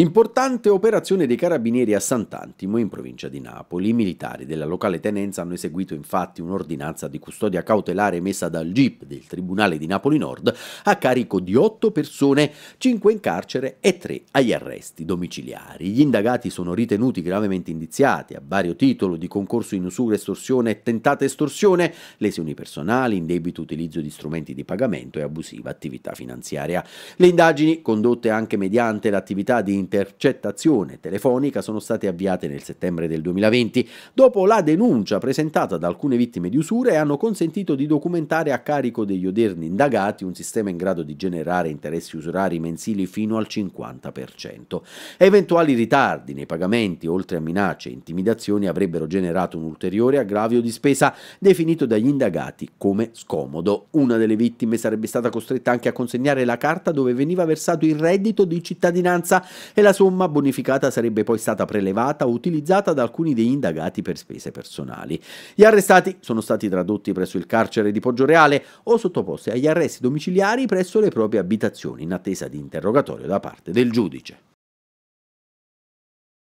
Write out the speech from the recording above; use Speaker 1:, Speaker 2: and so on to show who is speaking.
Speaker 1: Importante operazione dei carabinieri a Sant'Antimo in provincia di Napoli. I militari della locale tenenza hanno eseguito infatti un'ordinanza di custodia cautelare emessa dal GIP del Tribunale di Napoli Nord a carico di otto persone, cinque in carcere e tre agli arresti domiciliari. Gli indagati sono ritenuti gravemente indiziati a vario titolo di concorso in usura, estorsione e tentata estorsione, lesioni personali, indebito utilizzo di strumenti di pagamento e abusiva attività finanziaria. Le indagini, condotte anche mediante l'attività di intercettazione telefonica sono state avviate nel settembre del 2020, dopo la denuncia presentata da alcune vittime di usura e hanno consentito di documentare a carico degli odierni indagati un sistema in grado di generare interessi usurari mensili fino al 50%. Eventuali ritardi nei pagamenti, oltre a minacce e intimidazioni, avrebbero generato un ulteriore aggravio di spesa definito dagli indagati come scomodo. Una delle vittime sarebbe stata costretta anche a consegnare la carta dove veniva versato il reddito di cittadinanza e la somma bonificata sarebbe poi stata prelevata o utilizzata da alcuni degli indagati per spese personali. Gli arrestati sono stati tradotti presso il carcere di Poggioreale o sottoposti agli arresti domiciliari presso le proprie abitazioni in attesa di interrogatorio da parte del giudice.